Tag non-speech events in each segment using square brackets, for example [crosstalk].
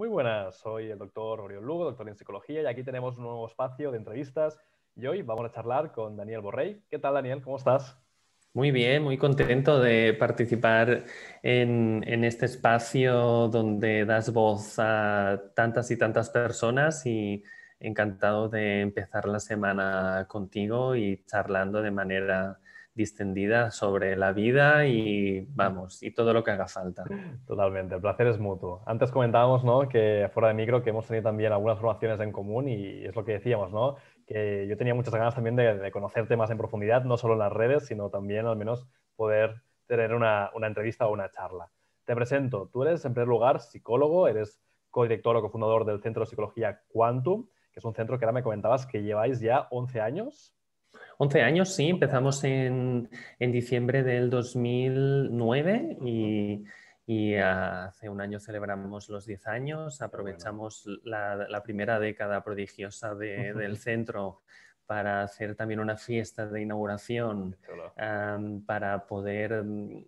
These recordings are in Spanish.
Muy buenas, soy el doctor Oriol Lugo, doctor en psicología, y aquí tenemos un nuevo espacio de entrevistas. Y hoy vamos a charlar con Daniel Borrey. ¿Qué tal, Daniel? ¿Cómo estás? Muy bien, muy contento de participar en, en este espacio donde das voz a tantas y tantas personas y encantado de empezar la semana contigo y charlando de manera distendida sobre la vida y vamos, y todo lo que haga falta. Totalmente, el placer es mutuo. Antes comentábamos, ¿no? Que fuera de micro, que hemos tenido también algunas formaciones en común y es lo que decíamos, ¿no? Que yo tenía muchas ganas también de, conocerte más en profundidad, no solo en las redes, sino también al menos poder tener una, entrevista o una charla. Te presento, tú eres en primer lugar psicólogo, eres co-director o cofundador del Centro de Psicología Quantum, que es un centro que ahora me comentabas que lleváis ya 11 años. 11 años, sí, empezamos en, diciembre del 2009 y, hace un año celebramos los 10 años, aprovechamos la, primera década prodigiosa del centro para hacer también una fiesta de inauguración, para poder mm,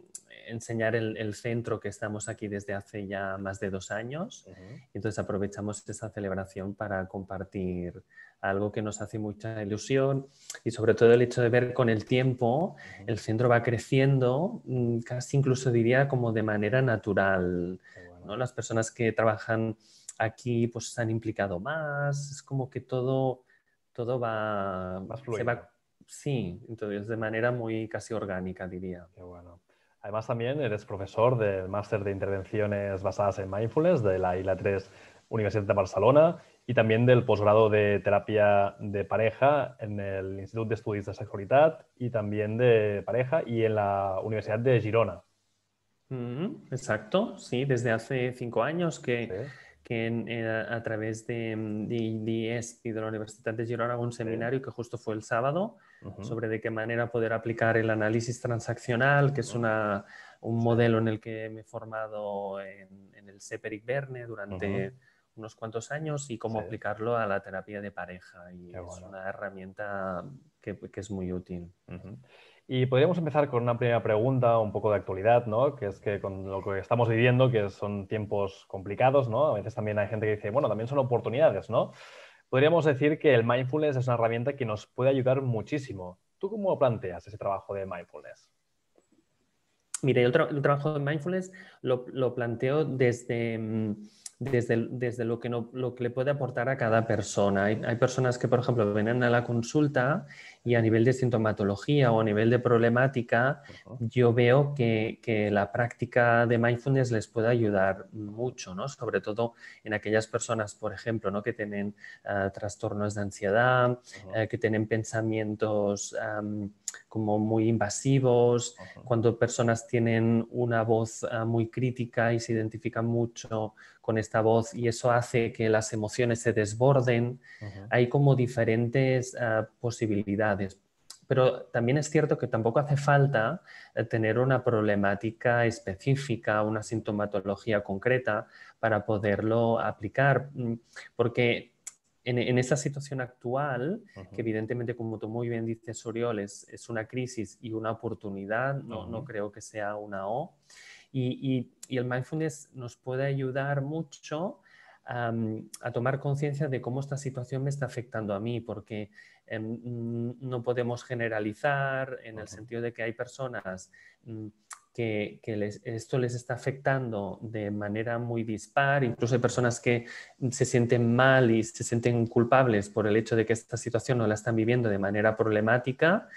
enseñar el, centro que estamos aquí desde hace ya más de dos años. Entonces aprovechamos esa celebración para compartir algo que nos hace mucha ilusión y sobre todo el hecho de ver con el tiempo el centro va creciendo, mm, casi incluso diría como de manera natural. ¿no? Las personas que trabajan aquí pues se han implicado más, es como que todo, todo va, Se va Sí, entonces de manera muy casi orgánica diría. Además también eres profesor del máster de intervenciones basadas en mindfulness de la ILA 3 Universidad de Barcelona y también del posgrado de terapia de pareja en el Instituto de Estudios de Sexualidad y también de pareja y en la Universidad de Girona. Mm, exacto, sí, desde hace cinco años que, que eh, a través de, de, y de la Universidad de Girona hago un seminario que justo fue el sábado sobre de qué manera poder aplicar el análisis transaccional, que es una, un modelo en el que me he formado en, el seperic Verne durante unos cuantos años y cómo aplicarlo a la terapia de pareja. Y es una herramienta que, es muy útil. Y podríamos empezar con una primera pregunta, un poco de actualidad, ¿no? Que es que con lo que estamos viviendo, que son tiempos complicados, ¿no? A veces también hay gente que dice, bueno, también son oportunidades, ¿no? Podríamos decir que el mindfulness es una herramienta que nos puede ayudar muchísimo. ¿Tú cómo planteas ese trabajo de mindfulness? Mire, yo el, trabajo de mindfulness lo, planteo desde... Mm, desde, lo, que no, lo que le puede aportar a cada persona. Hay, hay personas que, por ejemplo, vienen a la consulta y a nivel de sintomatología o a nivel de problemática, yo veo que, la práctica de mindfulness les puede ayudar mucho, Sobre todo en aquellas personas, por ejemplo, que tienen ah, trastornos de ansiedad, eh, que tienen pensamientos como muy invasivos, cuando personas tienen una voz ah, muy crítica y se identifican mucho con esta voz y eso hace que las emociones se desborden. Hay como diferentes ah, posibilidades pero también es cierto que tampoco hace falta eh, tener una problemática específica, una sintomatología concreta para poderlo aplicar, mm, porque en, en, esa situación actual, que evidentemente, como tú muy bien dices, Oriol, es, una crisis y una oportunidad, no, creo que sea una O. y, el mindfulness nos puede ayudar mucho a, tomar conciencia de cómo esta situación me está afectando a mí, porque em, no podemos generalizar en el sentido de que hay personas mm, que, esto les está afectando de manera muy dispar. Incluso hay personas que se sienten mal y se sienten culpables por el hecho de que esta situación no la están viviendo de manera problemática.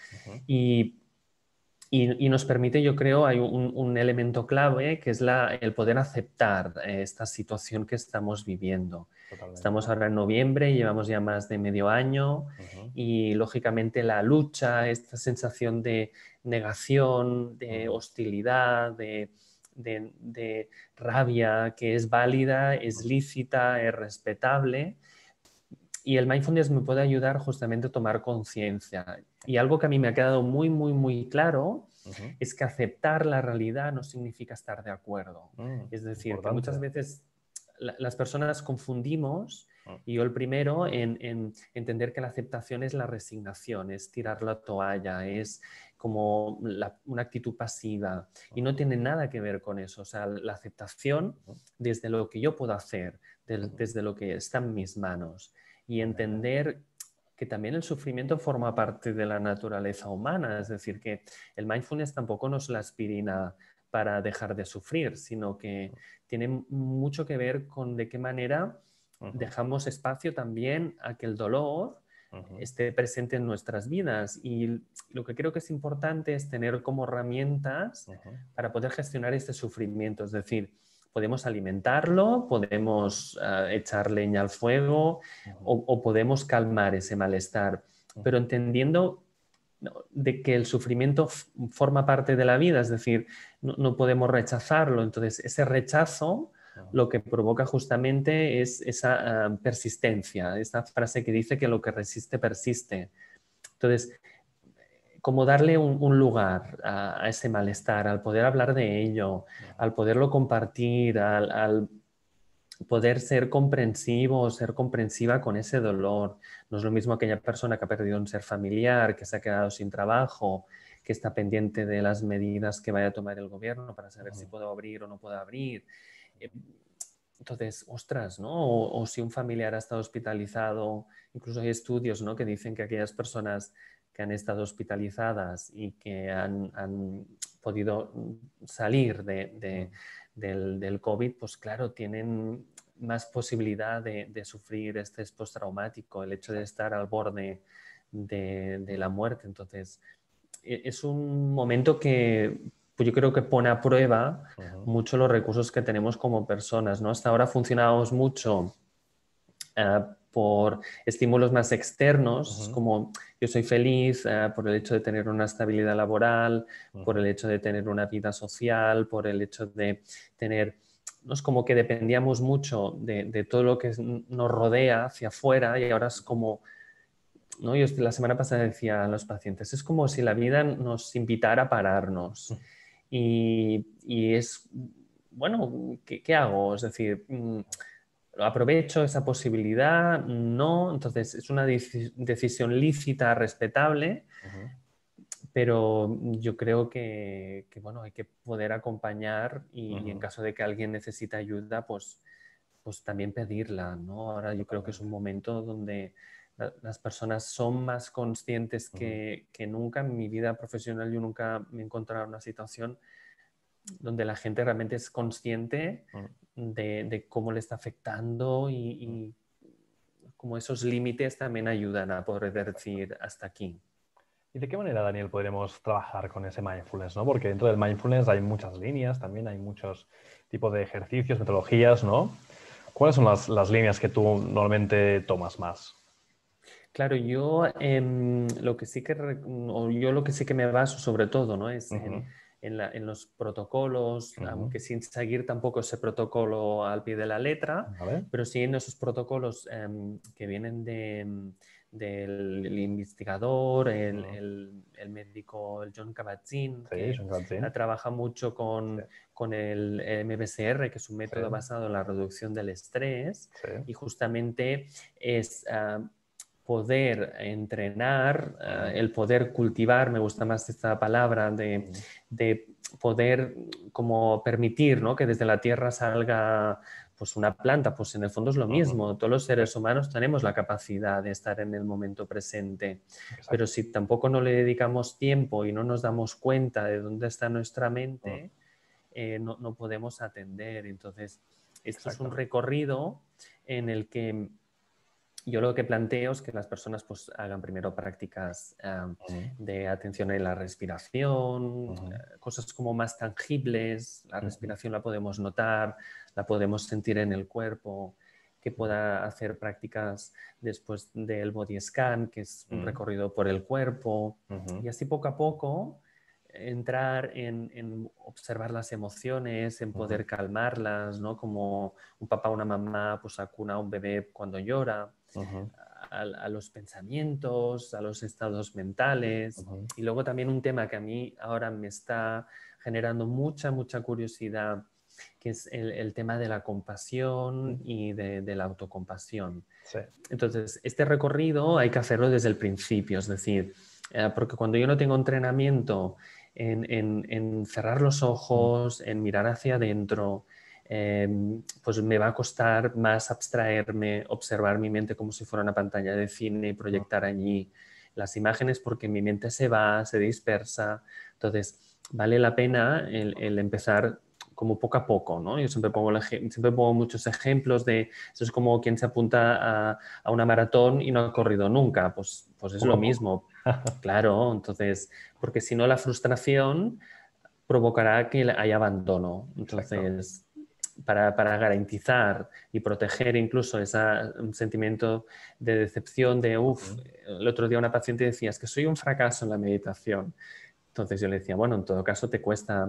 Y y, nos permite, yo creo, hay un, elemento clave que es el poder aceptar eh, esta situación que estamos viviendo. Estamos ahora en noviembre, llevamos ya más de medio año y lógicamente la lucha, esta sensación de negación, de hostilidad, de, de rabia que es válida, es lícita, es respetable, y el mindfulness me puede ayudar justamente a tomar conciencia. Y algo que a mí me ha quedado muy, muy, muy claro es que aceptar la realidad no significa estar de acuerdo. Mm, es decir, muchas veces las personas confundimos, ah. y yo el primero, en, entender que la aceptación es la resignación, es tirar la toalla, es como una actitud pasiva. Y no tiene nada que ver con eso. O sea, la aceptación desde lo que yo puedo hacer, desde lo que está en mis manos y entender que también el sufrimiento forma parte de la naturaleza humana, es decir, que el mindfulness tampoco nos la aspirina para dejar de sufrir, sino que tiene mucho que ver con de qué manera dejamos espacio también a que el dolor esté presente en nuestras vidas. Y lo que creo que es importante es tener como herramientas para poder gestionar este sufrimiento, es decir, podemos alimentarlo, podemos eh, echar leña al fuego o, podemos calmar ese malestar, pero entendiendo de que el sufrimiento forma parte de la vida, es decir, no, podemos rechazarlo. Entonces, ese rechazo lo que provoca justamente es esa eh, persistencia, esa frase que dice que lo que resiste persiste. Entonces, como darle un, lugar a, ese malestar, al poder hablar de ello, al poderlo compartir, al, poder ser comprensivo, o ser comprensiva con ese dolor. No es lo mismo aquella persona que ha perdido un ser familiar, que se ha quedado sin trabajo, que está pendiente de las medidas que vaya a tomar el gobierno para saber si puedo abrir o no puedo abrir. Eh, entonces, ostras, ¿no? O, si un familiar ha estado hospitalizado, incluso hay estudios, ¿no? Que dicen que aquellas personas que han estado hospitalizadas y que han, podido salir del, COVID, pues claro, tienen más posibilidad de, sufrir este estrés postraumático, el hecho de estar al borde de, la muerte. Entonces, e, es un momento que pues yo creo que pone a prueba mucho los recursos que tenemos como personas. ¿no? Hasta ahora funcionábamos mucho. Ah, por estímulos más externos, como yo soy feliz eh, por el hecho de tener una estabilidad laboral, por el hecho de tener una vida social, por el hecho de tener... ¿no? Es como que dependíamos mucho de, todo lo que nos rodea hacia afuera y ahora es como... ¿no? la semana pasada decía a los pacientes, es como si la vida nos invitara a pararnos. Y, es, bueno, ¿qué, hago? Es decir... Mm, aprovecho esa posibilidad, no. Entonces, es una decisión lícita, respetable, pero yo creo que, hay que poder acompañar y, en caso de que alguien necesite ayuda, pues, pues también pedirla, ¿no? Ahora yo creo que es un momento donde las personas son más conscientes que, que, nunca. En mi vida profesional yo nunca me he encontrado en una situación donde la gente realmente es consciente de, cómo le está afectando y, y como esos límites también ayudan a poder decir hasta aquí. ¿Y de qué manera, Daniel, podremos trabajar con ese mindfulness? ¿no? Porque dentro del mindfulness hay muchas líneas, también hay muchos tipos de ejercicios, metodologías, ¿no? ¿Cuáles son las, líneas que tú normalmente tomas más? Claro, yo, em, lo que sí que, yo lo que sí que me baso sobre todo, ¿no? Es en, los protocolos, aunque sin seguir tampoco ese protocolo al pie de la letra, pero siguiendo esos protocolos em, que vienen em, del investigador, el, médico el John kabat que trabaja mucho con, el eh, MBCR, que es un método basado en la reducción del estrés, y justamente es ah, poder entrenar, ah, el poder cultivar, me gusta más esta palabra, de, poder como permitir ¿no? que desde la tierra salga pues una planta, pues en el fondo es lo mismo, todos los seres humanos tenemos la capacidad de estar en el momento presente, pero si tampoco no le dedicamos tiempo y no nos damos cuenta de dónde está nuestra mente, eh, no, podemos atender. Entonces, esto es un recorrido en el que yo lo que planteo es que las personas pues, hagan primero prácticas ah, de atención en la respiración, ah, cosas como más tangibles, la respiración la podemos notar, la podemos sentir en el cuerpo, que pueda hacer prácticas después del body scan, que es un recorrido por el cuerpo, y así poco a poco entrar en, observar las emociones, en poder calmarlas, ¿no? Como un papá, o una mamá, pues acuna a un bebé cuando llora, a, los pensamientos, a los estados mentales. Y luego también un tema que a mí ahora me está generando mucha, mucha curiosidad, que es el, tema de la compasión y de, la autocompasión. Entonces, este recorrido hay que hacerlo desde el principio, es decir, eh, porque cuando yo no tengo entrenamiento en, cerrar los mm. ojos, en mirar hacia adentro, em, pues me va a costar más abstraerme, observar mi mente como si fuera una pantalla de cine y proyectar allí las imágenes porque mi mente se va, se dispersa. Entonces, vale la pena el empezar como poco a poco, ¿no? Yo siempre pongo, siempre pongo muchos ejemplos de, eso es como quien se apunta a, a una maratón y no ha corrido nunca, pues, pues es lo mismo, [laughs] claro, entonces, porque si no la frustración provocará que haya abandono, entonces... Para, para, garantizar y proteger incluso ese sentimiento de decepción de, uff, el otro día una paciente decía, es que soy un fracaso en la meditación. Entonces yo le decía, bueno, en todo caso te cuesta,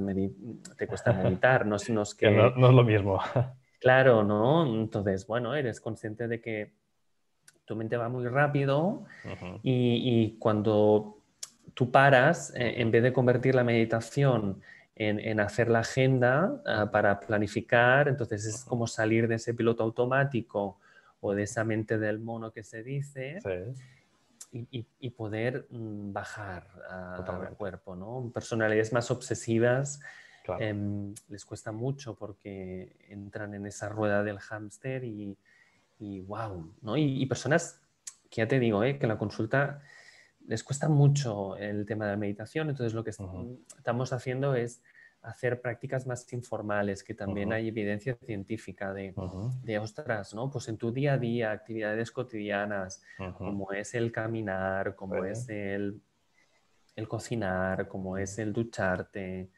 te cuesta [laughs] meditar, no, no es que... No, es lo mismo. [laughs] Claro, ¿no? Entonces, bueno, eres consciente de que tu mente va muy rápido y, cuando tú paras, e, en vez de convertir la meditación en, hacer la agenda ah, para planificar, entonces es como salir de ese piloto automático o de esa mente del mono que se dice y, y, poder mm, bajar al cuerpo, ¿no? Personalidades más obsesivas em, les cuesta mucho porque entran en esa rueda del hámster y, wow, ¿no? Y, personas que ya te digo, eh, que la consulta les cuesta mucho el tema de la meditación, entonces lo que estamos haciendo es hacer prácticas más informales, que también hay evidencia científica de, ostras, ¿no? Pues en tu día a día, actividades cotidianas, como es el caminar, como es el, el, cocinar, como es el ducharte,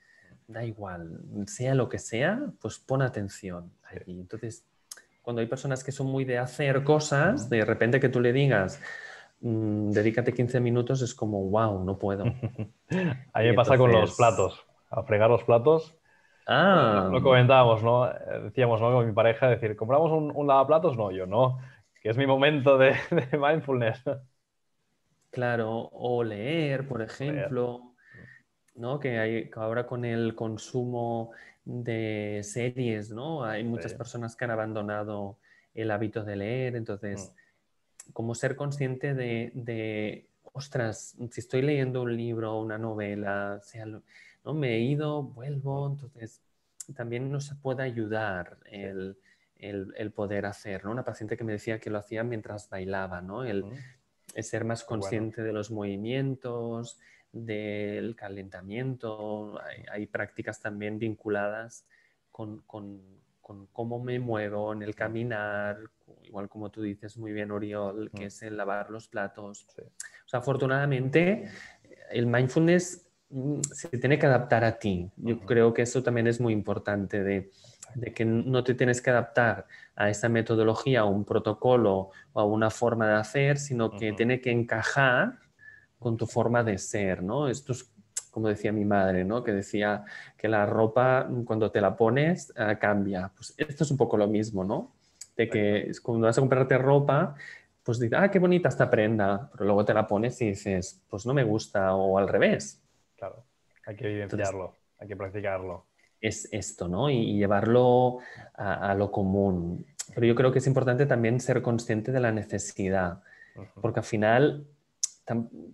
da igual, sea lo que sea, pues pon atención y Entonces, cuando hay personas que son muy de hacer cosas, de repente que tú le digas, mm, dedícate 15 minutos, es como, wow, no puedo. Ahí [laughs] me pasa con los platos a fregar los platos. Ah. Lo comentábamos, ¿no? Decíamos, ¿no? Con mi pareja, decir, ¿compramos un, un lavaplatos? No, yo no. Que es mi momento de, [laughs] mindfulness. Claro, o leer, por ejemplo, ¿no? Que ahora con el consumo de series, ¿no? Hay muchas personas que han abandonado el hábito de leer, entonces, mm. como ser consciente de, ostras, si estoy leyendo un libro, una novela, sea me he ido, vuelvo, entonces también nos puede ayudar el, el, poder hacer, ¿no? Una paciente que me decía que lo hacía mientras bailaba, ¿no? El, ser más consciente de los movimientos, del calentamiento, hay, prácticas también vinculadas con, con, con, cómo me muevo en el caminar, igual como tú dices muy bien, Oriol, que mm. es el lavar los platos. O sea, afortunadamente, el mindfulness Mm, se tiene que adaptar a ti. Yo creo que eso también es muy importante, de, que no te tienes que adaptar a esa metodología, a un protocolo o a una forma de hacer, sino que tiene que encajar con tu forma de ser, ¿no? Esto es como decía mi madre, ¿no? Que decía que la ropa cuando te la pones ah, cambia. Pues esto es un poco lo mismo, ¿no? De que cuando vas a comprarte ropa, pues dices, ah, qué bonita esta prenda, pero luego te la pones y dices, pues no me gusta o al revés. Claro, hay que evidenciarlo, hay que practicarlo. Es esto, ¿no? Y llevarlo a, lo común. Pero yo creo que es importante también ser consciente de la necesidad, porque al final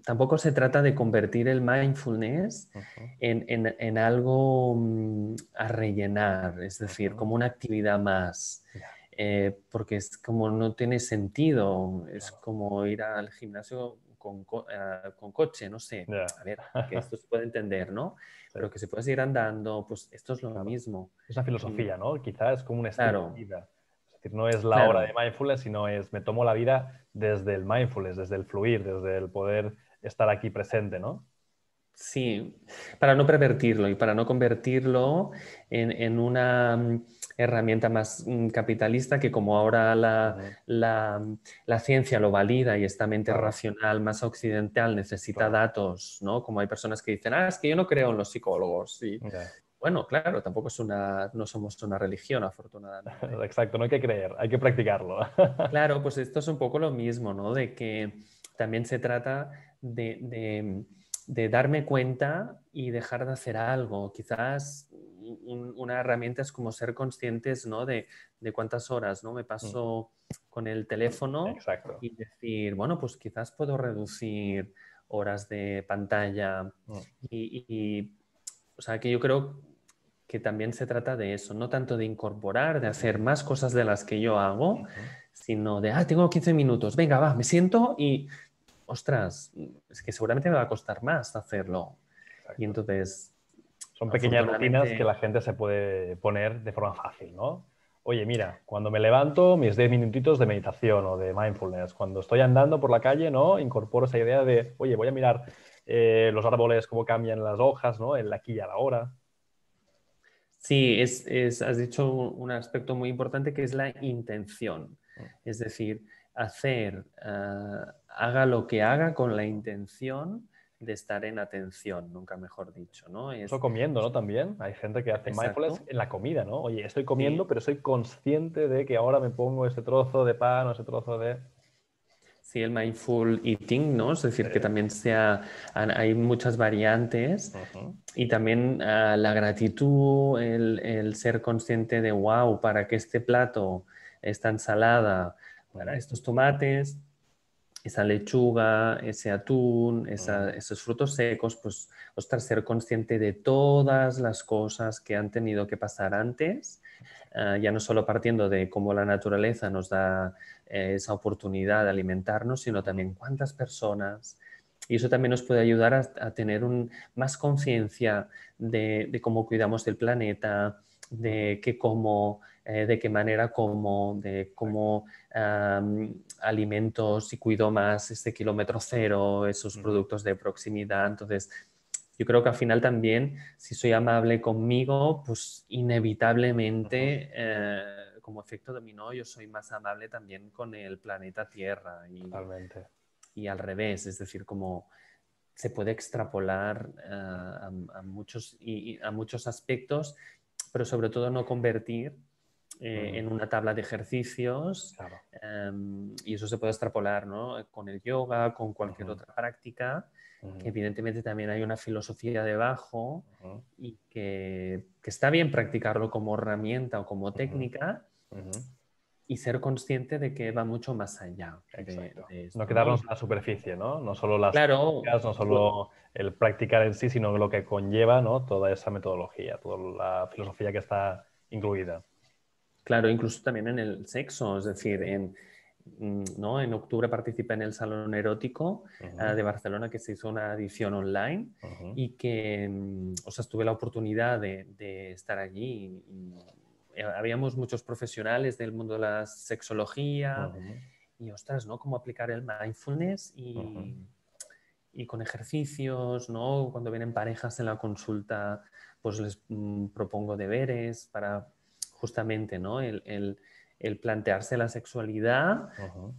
tampoco se trata de convertir el mindfulness en, algo mm, a rellenar, es decir, como una actividad más. Eh, porque es como no tiene sentido, es como ir al gimnasio eh, con, coche, no sé. A ver, esto se puede entender, ¿no? [laughs] Pero que se puede seguir andando, pues esto es lo mismo. Es una filosofía, mm. ¿no? Quizás es como un estilo de vida. Es decir, no es la hora de mindfulness, sino es me tomo la vida desde el mindfulness, desde el fluir, desde el poder estar aquí presente, ¿no? Sí, para no pervertirlo y para no convertirlo en, una mm, herramienta más mm, capitalista que como ahora mm, la, ciencia lo valida y esta mente racional más occidental necesita datos, ¿no? Como hay personas que dicen, ah, es que yo no creo en los psicólogos. Bueno, claro, tampoco es una, no somos una religión, afortunadamente. [laughs] Exacto, no hay que creer, hay que practicarlo. [laughs] claro, pues esto es un poco lo mismo, ¿no? De que también se trata de de darme cuenta y dejar de hacer algo. Quizás una herramienta es como ser conscientes de, cuántas horas ¿no? me mm. paso con el teléfono y decir, bueno, pues quizás puedo reducir horas de pantalla. Mm. Y, o sea, que yo creo que también se trata de eso, no tanto de incorporar, de hacer más cosas de las que yo hago, sino de, ah, tengo 15 minutos, venga, va, me siento y ostras, es que seguramente me va a costar más hacerlo. Y entonces... Son pequeñas rutinas que la gente se puede poner de forma fácil, ¿no? Oye, mira, cuando me levanto, mis 10 minutitos de meditación o de mindfulness. Cuando estoy andando por la calle, ¿no? Incorporo esa idea de, oye, voy a mirar eh, los árboles, cómo cambian las hojas, ¿no? El aquí y a la hora. Sí, es, has dicho un aspecto muy importante que es la intención. Mm. Es decir, hacer... Ah, haga lo que haga con la intención de estar en atención, nunca mejor dicho, ¿no? comiendo, ¿no? También hay gente que hace mindfulness en la comida, ¿no? Oye, estoy comiendo, pero soy consciente de que ahora me pongo ese trozo de pan o ese trozo de... Sí, el mindful eating, ¿no? Es decir, que también sea, hay muchas variantes y también ah, la gratitud, el, el, ser consciente de, wow, para que este plato, esta ensalada, para estos tomates, esa lechuga, ese atún, esos frutos secos, pues, estar ser consciente de todas las cosas que han tenido que pasar antes, ah, ya no solo partiendo de cómo la naturaleza nos da eh, esa oportunidad de alimentarnos, sino también cuántas personas. Y eso también nos puede ayudar a, tener un, más conciencia de, cómo cuidamos del planeta, de qué como, eh, de qué manera como, de cómo alimentos y cuido más este kilómetro cero, esos productos de proximidad. Entonces, yo creo que al final también, si soy amable conmigo, pues inevitablemente, eh, como efecto dominó, yo soy más amable también con el planeta Tierra. Y, y al revés, es decir, como se puede extrapolar eh, a, muchos, a muchos aspectos, pero sobre todo no convertir eh, en una tabla de ejercicios em, y eso se puede extrapolar con el yoga, con cualquier otra práctica, evidentemente también hay una filosofía debajo y que, está bien practicarlo como herramienta o como técnica y ser consciente de que va mucho más allá. No quedarnos en la superficie, ¿no? No solo las no solo el practicar en sí, sino lo que conlleva toda esa metodología, toda la filosofía que está incluida. Claro, incluso también en el sexo, es decir, en, mm, ¿no? en octubre participé en el Salón Erótico ah, de Barcelona, que se hizo una edición online y que, mm, o sea, tuve la oportunidad de, estar allí. habíamos muchos profesionales del mundo de la sexología y, ostras, ¿no? Cómo aplicar el mindfulness y, con ejercicios, ¿no? Cuando vienen parejas en la consulta, pues les mm, propongo deberes para justamente, ¿no? El, plantearse la sexualidad,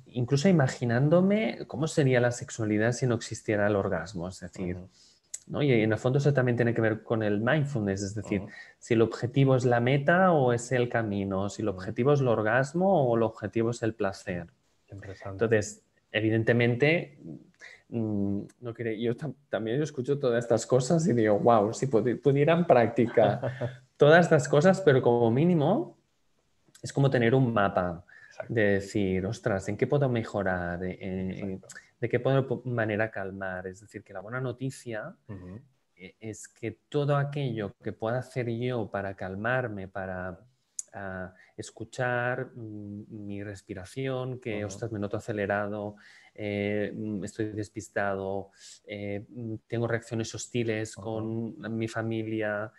incluso imaginándome cómo sería la sexualidad si no existiera el orgasmo, es decir, ¿no? Y en el fondo eso también tiene que ver con el mindfulness, es decir, si el objetivo es la meta o es el camino, si el objetivo es el orgasmo o el objetivo es el placer. Entonces, evidentemente, mm, no quiere, yo también yo escucho todas estas cosas y digo, wow, si pudieran practicar todas estas cosas, pero como mínimo es como tener un mapa de decir, ostras, ¿en qué puedo mejorar? ¿En, eh, de qué puedo manera calmar? Es decir, que la buena noticia e-, es que todo aquello que pueda hacer yo para calmarme, para ah, escuchar mm, mi respiración, que, ostras, me noto acelerado, eh, mm, estoy despistado, eh, mm, tengo reacciones hostiles con mi familia,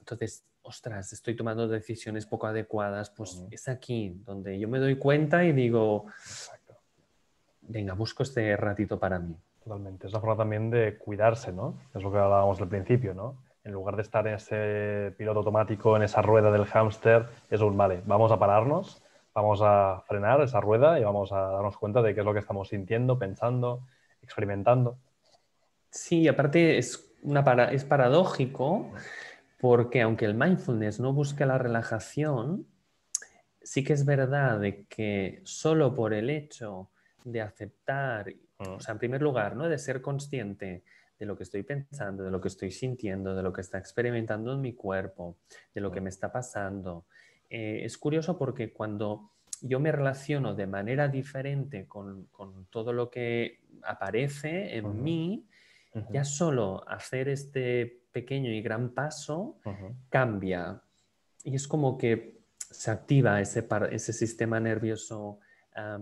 entonces, ostras, estoy tomando decisiones poco adecuadas, pues es aquí donde yo me doy cuenta y digo, venga, busco este ratito para mí. Totalmente, es la forma también de cuidarse, ¿no? Es lo que hablábamos al principio, ¿no? En lugar de estar en ese piloto automático, en esa rueda del hámster, es un vale, vamos a pararnos, vamos a frenar esa rueda y vamos a darnos cuenta de qué es lo que estamos sintiendo, pensando, experimentando. Sí, aparte es, una es paradójico. Porque aunque el mindfulness no busque la relajación, sí que es verdad que solo por el hecho de aceptar, mm. o sea, en primer lugar, ¿no? de ser consciente de lo que estoy pensando, de lo que estoy sintiendo, de lo que está experimentando en mi cuerpo, de lo que mm. me está pasando. Eh, es curioso porque cuando yo me relaciono de manera diferente con, todo lo que aparece en mí, ya solo hacer este pequeño y gran paso cambia. Y es como que se activa ese, sistema nervioso ah,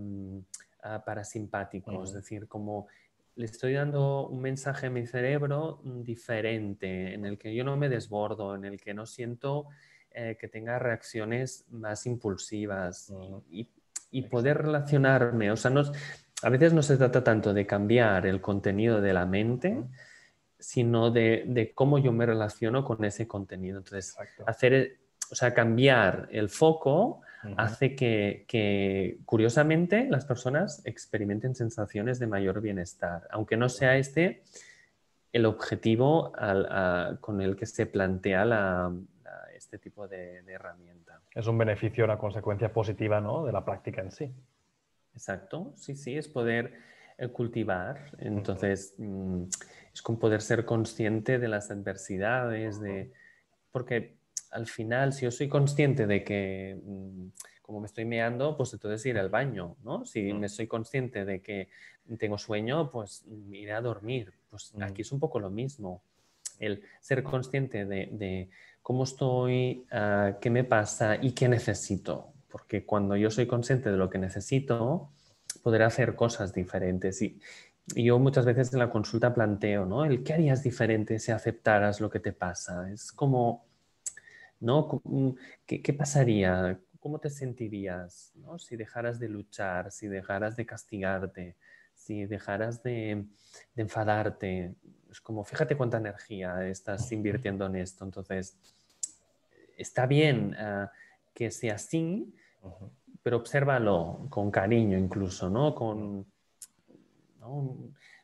parasimpático, es decir, como le estoy dando un mensaje a mi cerebro diferente, en el que yo no me desbordo, en el que no siento eh, que tenga reacciones más impulsivas y, poder relacionarme. O sea, a veces no se trata tanto de cambiar el contenido de la mente, sino de, cómo yo me relaciono con ese contenido. Entonces, hacer, e, o sea, cambiar el foco hace que, curiosamente, las personas experimenten sensaciones de mayor bienestar, aunque no sea este el objetivo con el que se plantea este tipo de, herramienta. Es un beneficio, una consecuencia positiva ¿no? de la práctica en sí. Exacto, sí, sí, es poder eh, cultivar. Entonces, mm, es con poder ser consciente de las adversidades, de... porque al final, si yo soy consciente de que mm, como me estoy meando, pues entonces ir al baño, ¿no? Si me soy consciente de que tengo sueño, pues iré a dormir. Pues aquí es un poco lo mismo. El ser consciente de, de cómo estoy, ah, qué me pasa y qué necesito. Porque cuando yo soy consciente de lo que necesito, poder hacer cosas diferentes. Y, yo muchas veces en la consulta planteo, ¿no? El qué harías diferente si aceptaras lo que te pasa. Es como, ¿no? Mm, ¿Qué, pasaría? ¿Cómo te sentirías ¿no? si dejaras de luchar, si dejaras de castigarte, si dejaras de, enfadarte? Es como, fíjate cuánta energía estás invirtiendo en esto. Entonces, está bien ah, que sea así, pero obsérvalo con cariño incluso, ¿no? Con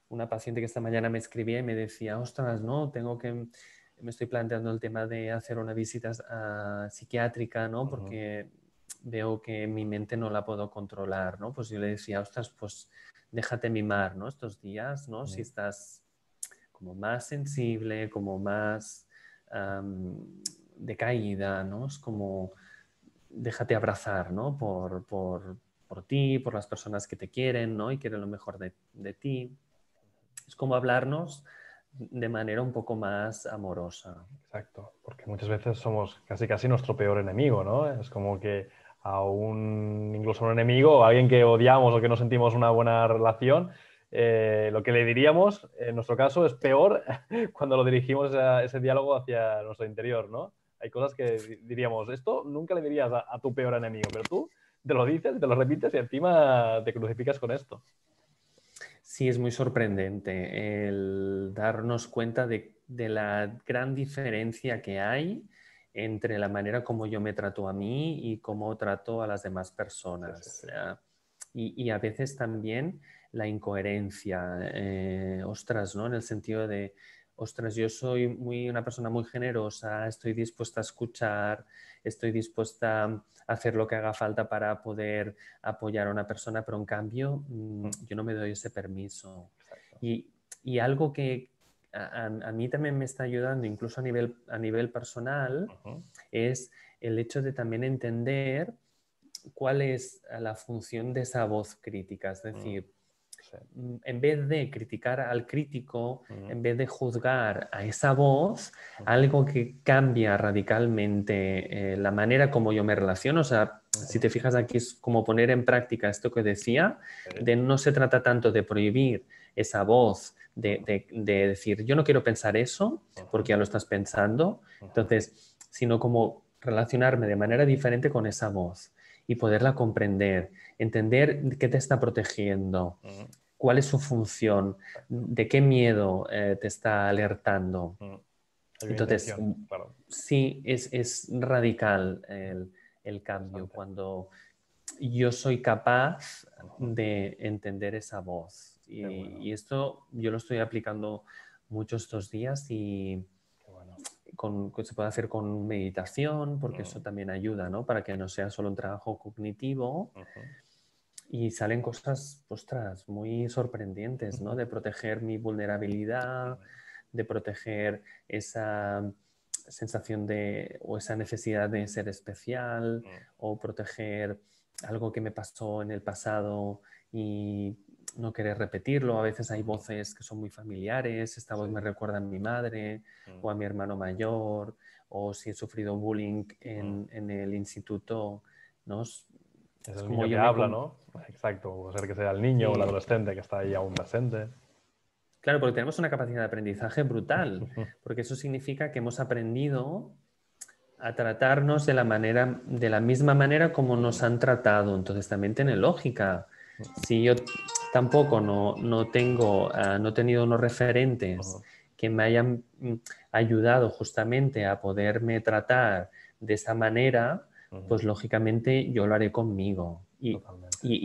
una paciente que esta mañana me escribía y me decía, ostras, no, tengo que, me estoy planteando el tema de hacer una visita psiquiátrica, ¿no? Porque veo que mi mente no la puedo controlar, ¿no? Pues yo le decía, ostras, pues déjate mimar, ¿no? Estos días, ¿no? Si estás como más sensible, como más de decaída, ¿no? Es como déjate abrazar, ¿no? Por, ti, por las personas que te quieren, ¿no? Y quieren lo mejor de, ti. Es como hablarnos de manera un poco más amorosa. Exacto, porque muchas veces somos casi casi nuestro peor enemigo, ¿no? Es como que a un, incluso un enemigo, a alguien que odiamos o que no sentimos una buena relación, eh, lo que le diríamos, en nuestro caso, es peor [laughs] cuando lo dirigimos a ese diálogo hacia nuestro interior, ¿no? hay cosas que diríamos, esto nunca le dirías a, tu peor enemigo, pero tú te lo dices, te lo repites y encima te crucificas con esto. Sí, es muy sorprendente el darnos cuenta de, la gran diferencia que hay entre la manera como yo me trato a mí y cómo trato a las demás personas. Y, a veces también la incoherencia, eh, ostras, ¿no? En el sentido de, ostras, yo soy muy, una persona muy generosa, estoy dispuesta a escuchar, estoy dispuesta a hacer lo que haga falta para poder apoyar a una persona, pero en cambio mm, yo no me doy ese permiso. Y, algo que a, mí también me está ayudando, incluso a nivel, a nivel personal, es el hecho de también entender cuál es la función de esa voz crítica, es mm. decir, Mm, en vez de criticar al crítico, en vez de juzgar a esa voz, algo que cambia radicalmente eh, la manera como yo me relaciono. O sea, si te fijas aquí es como poner en práctica esto que decía, de no se trata tanto de prohibir esa voz, de, de decir, yo no quiero pensar eso, porque ya lo estás pensando, entonces, sino como relacionarme de manera diferente con esa voz y poderla comprender, entender qué te está protegiendo, mm. cuál es su función, de qué miedo eh, te está alertando. Mm. Entonces, mm, sí, es, radical el, cambio cuando yo soy capaz de entender esa voz. Y, y, esto yo lo estoy aplicando mucho estos días y, con, se puede hacer con meditación, porque eso mm. también ayuda, ¿no? Para que no sea solo un trabajo cognitivo. Y salen cosas, ostras, muy sorprendentes, ¿no? De proteger mi vulnerabilidad, de proteger esa sensación de, o esa necesidad de ser especial, mm. o proteger algo que me pasó en el pasado y no querer repetirlo. A veces hay voces que son muy familiares, esta voz me recuerda a mi madre mm. o a mi hermano mayor, o si he sufrido bullying mm. en, el instituto, ¿no? Es, como niño que habla, ¿no? Exacto, o ser que sea el niño o el adolescente que está ahí aún presente. Claro, porque tenemos una capacidad de aprendizaje brutal, [laughs] porque eso significa que hemos aprendido a tratarnos de la manera, de la misma manera como nos han tratado. Entonces también tiene lógica. Mm. Si yo tampoco no, tengo, ah, no he tenido unos referentes que me hayan mm, ayudado justamente a poderme tratar de esa manera, pues lógicamente yo lo haré conmigo. Y,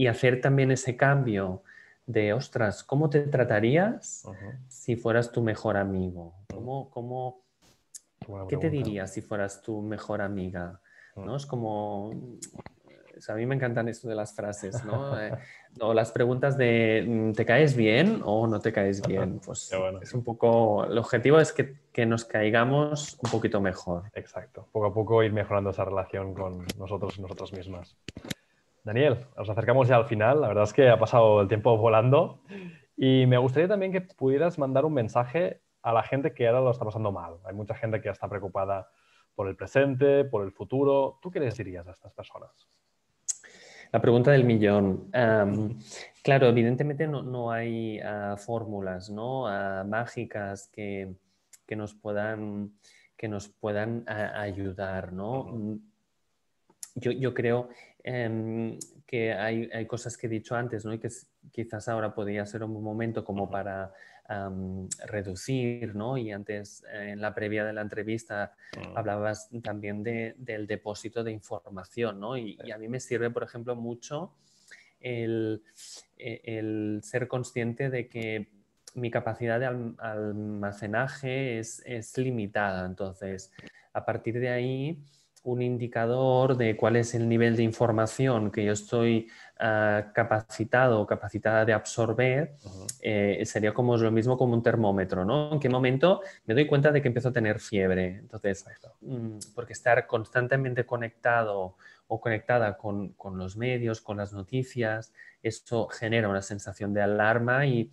hacer también ese cambio de, ostras, ¿cómo te tratarías si fueras tu mejor amigo? ¿Cómo, cómo, ¿Qué te dirías si fueras tu mejor amiga? ¿No? Es como pues, a mí me encantan esto de las frases, ¿no? Eh, las preguntas de mm, ¿te caes bien o no te caes bien? Pues es un poco. El objetivo es que, nos caigamos un poquito mejor. Exacto. Poco a poco ir mejorando esa relación con nosotros y nosotras mismas. Daniel, nos acercamos ya al final. La verdad es que ha pasado el tiempo volando. Y me gustaría también que pudieras mandar un mensaje a la gente que ahora lo está pasando mal. Hay mucha gente que está preocupada por el presente, por el futuro. ¿Tú qué les dirías a estas personas? La pregunta del millón. claro, evidentemente no, hay ah, fórmulas ah, mágicas que, nos puedan, que nos puedan ayudar. Mm, yo, creo em, que hay, cosas que he dicho antes ¿no? y que quizás ahora podría ser un momento como para reducir, ¿no? Y antes, eh, en la previa de la entrevista, mm. hablabas también del depósito de información, ¿no? Y, a mí me sirve, por ejemplo, mucho el, e, ser consciente de que mi capacidad de almacenaje es, limitada. Entonces, a partir de ahí, un indicador de cuál es el nivel de información que yo estoy ah, capacitado o capacitada de absorber, eh, sería como lo mismo como un termómetro, ¿no? ¿En qué momento me doy cuenta de que empiezo a tener fiebre? Entonces, mm, porque estar constantemente conectado o conectada con, con, los medios, con las noticias, eso genera una sensación de alarma y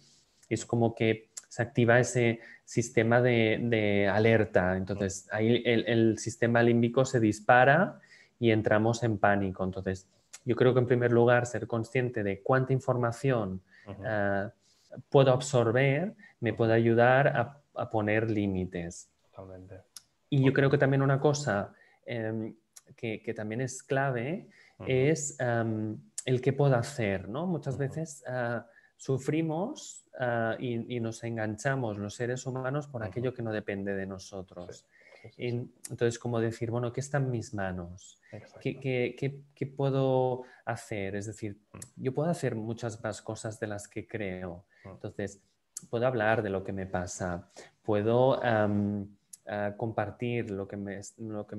es como que se activa ese sistema de, alerta. Entonces, ahí el, sistema límbico se dispara y entramos en pánico. Entonces, yo creo que en primer lugar, ser consciente de cuánta información ah, puedo absorber me puede ayudar a, poner límites. Y yo creo que también una cosa em, que, también es clave es el que puedo hacer, ¿no? Muchas veces ah, sufrimos ah, y, nos enganchamos los seres humanos por aquello que no depende de nosotros. entonces, como decir, bueno, ¿qué está en mis manos? ¿Qué, puedo hacer? Es decir, mm. yo puedo hacer muchas más cosas de las que creo. Mm. Entonces, puedo hablar de lo que me pasa, puedo ah, compartir lo que, me,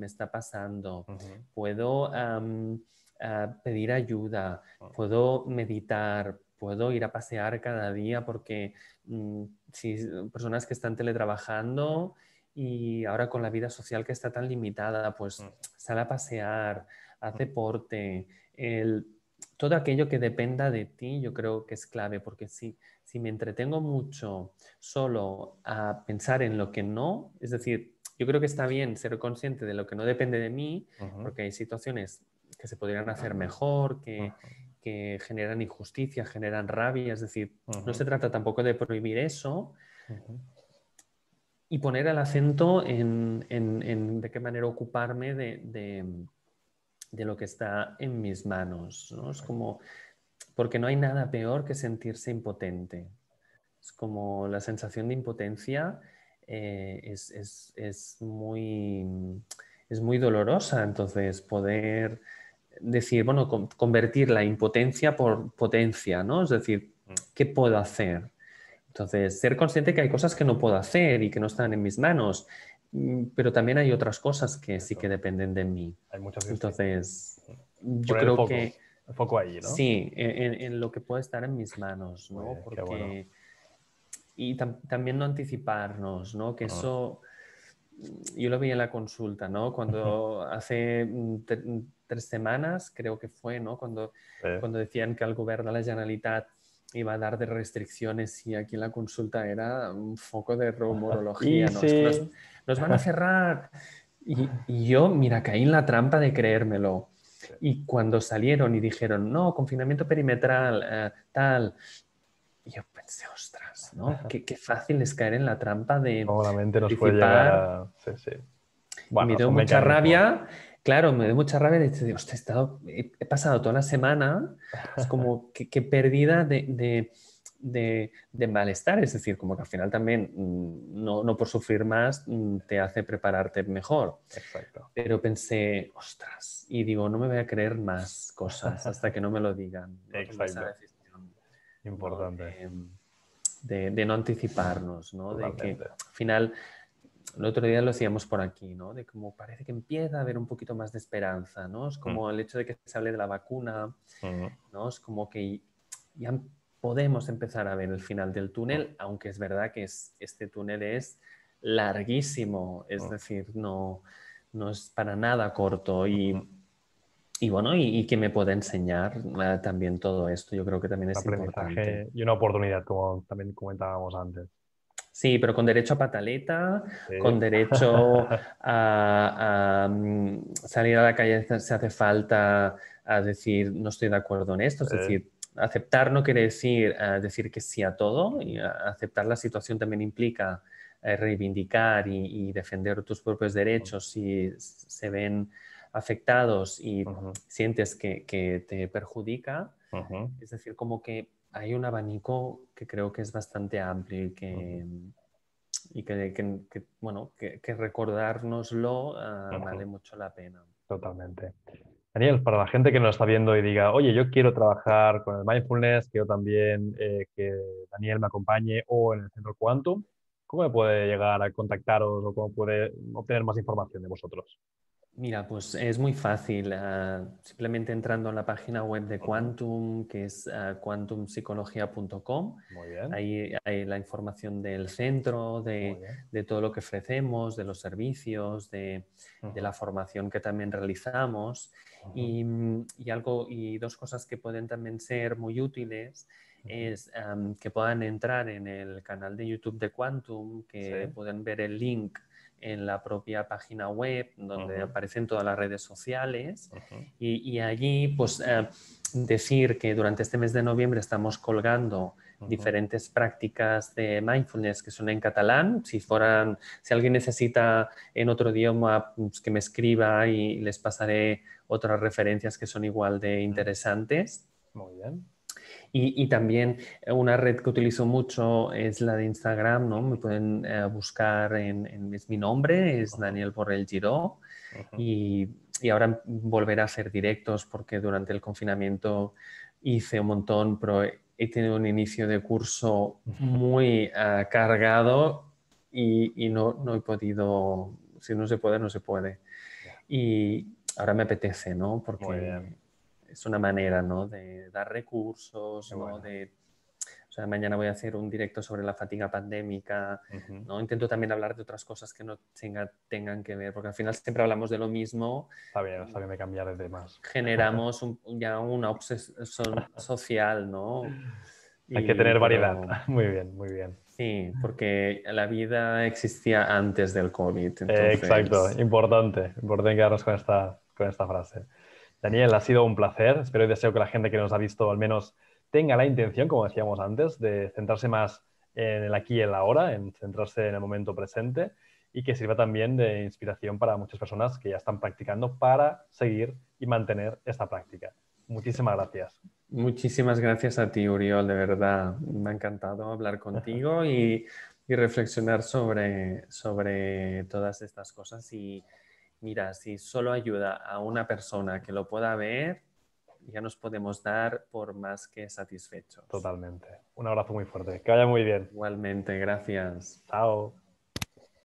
está pasando, puedo ah, pedir ayuda, mm. puedo meditar, puedo ir a pasear cada día porque mm, si eh, personas que están teletrabajando y ahora con la vida social que está tan limitada, pues sal a pasear, haz deporte, el, todo aquello que dependa de ti yo creo que es clave porque si, si me entretengo mucho solo a pensar en lo que no, es decir, yo creo que está bien ser consciente de lo que no depende de mí, porque hay situaciones que se podrían hacer mejor, que, que generan injusticia, generan rabia, es decir, no se trata tampoco de prohibir eso y poner el acento en, de qué manera ocuparme de, lo que está en mis manos, ¿no? Es como, porque no hay nada peor que sentirse impotente, es como la sensación de impotencia eh, es, es, muy, es muy dolorosa, entonces poder decir, bueno, convertir la impotencia por potencia, ¿no? Es decir, mm. ¿qué puedo hacer? Entonces, ser consciente que hay cosas que no puedo hacer y que no están en mis manos, mm, pero también hay otras cosas que sí que dependen de mí. Hay muchas Entonces, mm. yo creo que... El foco ahí, ¿no? Sí, en, lo que puede estar en mis manos, ¿no? Porque... Y también no anticiparnos, ¿no? Que eso yo lo vi en la consulta, ¿no? Cuando hace tres semanas, creo que fue, ¿no? Cuando, cuando decían que el gobierno de la Generalitat iba a dar de restricciones y aquí la consulta era un foco de rumorología. Nos, nos, van a cerrar. Y, yo, mira, caí en la trampa de creérmelo. Y cuando salieron y dijeron, no, confinamiento perimetral, eh, tal, yo pensé, ostras, ¿no? Qué, fácil es caer en la trampa de... obviamente nos puede Sí, sí. me dio mucha rabia claro, me doy mucha rabia y decir, he, estado, he, pasado toda la semana, es [laughs] como que, pérdida de, malestar, es decir, como que al final también mm, no, por sufrir más mm, te hace prepararte mejor. Pero pensé, ostras, y digo, no me voy a creer más cosas [laughs] hasta que no me lo digan. Exacto. Importante. De, no anticiparnos, ¿no? De que al final el otro día lo hacíamos por aquí, ¿no? De cómo parece que empieza a haber un poquito más de esperanza, ¿no? Es mm. como el hecho de que se hable de la vacuna, mm. ¿no? Es como que ya podemos empezar a ver el final del túnel, mm. aunque es verdad que este túnel es larguísimo, es decir, no, no es para nada corto y, bueno, y, que me pueda enseñar eh, también todo esto, yo creo que también es importante. Y una oportunidad, como también comentábamos antes. Sí, pero con derecho a pataleta, con derecho [laughs] a, mm, salir a la calle si hace falta a decir no estoy de acuerdo en esto, es decir, aceptar no quiere decir eh, decir que sí a todo, y aceptar la situación también implica eh, reivindicar y, defender tus propios derechos si se ven afectados y sientes que, te perjudica. Es decir, como que hay un abanico que creo que es bastante amplio y que, y que, bueno, que, recordárnoslo ah, vale mucho la pena. Totalmente. Daniel, para la gente que nos está viendo y diga, oye, yo quiero trabajar con el mindfulness, quiero también eh, que Daniel me acompañe o en el centro Quantum, ¿cómo me puede llegar a contactaros o cómo puede obtener más información de vosotros? Mira, pues es muy fácil. Ah, simplemente entrando en la página web de Quantum, que es uh, Ahí hay la información del centro, de, todo lo que ofrecemos, de los servicios, de, la formación que también realizamos. Mm, y, algo, y dos cosas que pueden también ser muy útiles es que puedan entrar en el canal de YouTube de Quantum, que pueden ver el link en la propia página web, donde aparecen todas las redes sociales. y, allí, pues, eh, decir que durante este mes de noviembre estamos colgando diferentes prácticas de mindfulness que son en catalán. Si, fueran, si alguien necesita en otro idioma, pues, que me escriba y les pasaré otras referencias que son igual de interesantes. Muy bien. Y, también una red que utilizo mucho es la de Instagram, ¿no? Me pueden eh, buscar en, es mi nombre, es Daniel Borrell Giró. y, ahora volver a hacer directos porque durante el confinamiento hice un montón, pero he tenido un inicio de curso muy ah, cargado y, no, no, he podido, si no se puede, no se puede. Y ahora me apetece, ¿no? Porque es una manera, ¿no? De dar recursos, De, o sea, mañana voy a hacer un directo sobre la fatiga pandémica, ¿no? Intento también hablar de otras cosas que no tenga, tengan que ver, porque al final siempre hablamos de lo mismo. Está bien, está bien de cambiar de temas. Generamos [laughs] ya una obsesión social, ¿no? [laughs] Hay que tener variedad. [laughs] muy bien, muy bien. Sí, porque la vida existía antes del COVID. Eh, exacto, importante, importante quedarnos con con esta frase. Daniel, ha sido un placer. Espero y deseo que la gente que nos ha visto al menos tenga la intención, como decíamos antes, de centrarse más en el aquí y en la ahora, en centrarse en el momento presente y que sirva también de inspiración para muchas personas que ya están practicando para seguir y mantener esta práctica. Muchísimas gracias. Muchísimas gracias a ti, Uriol. De verdad, me ha encantado hablar contigo [laughs] y, y reflexionar sobre, sobre todas estas cosas y, mira, si solo ayuda a una persona que lo pueda ver, ya nos podemos dar por más que satisfechos. Totalmente. Un abrazo muy fuerte. Que vaya muy bien. Igualmente, gracias. Chao.